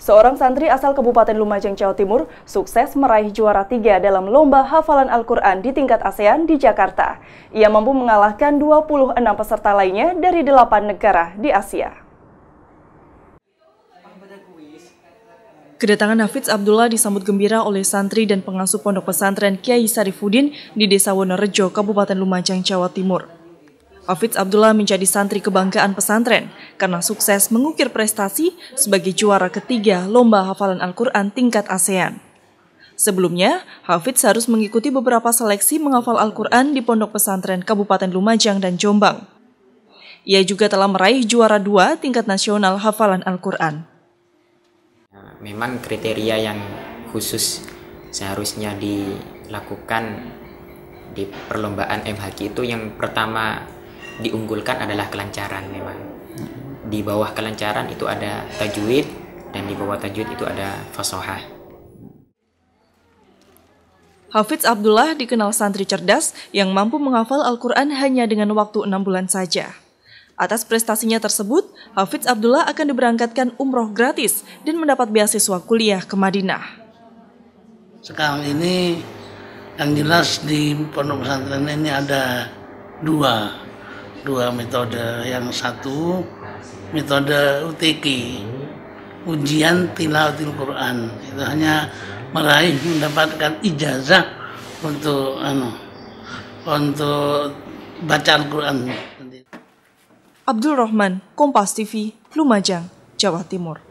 Seorang santri asal Kabupaten Lumajang, Jawa Timur, sukses meraih juara tiga dalam Lomba Hafalan Al-Quran di tingkat ASEAN di Jakarta. Ia mampu mengalahkan 26 peserta lainnya dari 8 negara di Asia. Kedatangan Hafiz Abdullah disambut gembira oleh santri dan pengasuh pondok pesantren Kiai Sarifudin di Desa Wonorejo, Kabupaten Lumajang, Jawa Timur. Hafiz Abdullah menjadi santri kebanggaan pesantren karena sukses mengukir prestasi sebagai juara ketiga Lomba Hafalan Al-Quran tingkat ASEAN. Sebelumnya, Hafiz harus mengikuti beberapa seleksi menghafal Al-Quran di pondok pesantren Kabupaten Lumajang dan Jombang. Ia juga telah meraih juara dua tingkat nasional hafalan Al-Quran. Memang kriteria yang khusus seharusnya dilakukan di perlombaan MHQ itu yang pertama diunggulkan adalah kelancaran memang di bawah kelancaran itu ada tajwid dan di bawah tajwid itu ada fasohah Hafiz Abdullah dikenal santri cerdas yang mampu menghafal Al-Quran hanya dengan waktu enam bulan saja. Atas prestasinya tersebut, Hafiz Abdullah akan diberangkatkan umroh gratis dan mendapat beasiswa kuliah ke Madinah. Sekarang ini yang jelas di pondok pesantren ini ada dua dua metode yang satu metode UTQ ujian tilawatil Quran itu hanya meraih mendapatkan ijazah untuk anu untuk baca Al-Quran Abdul Rahman Kompas TV Lumajang Jawa Timur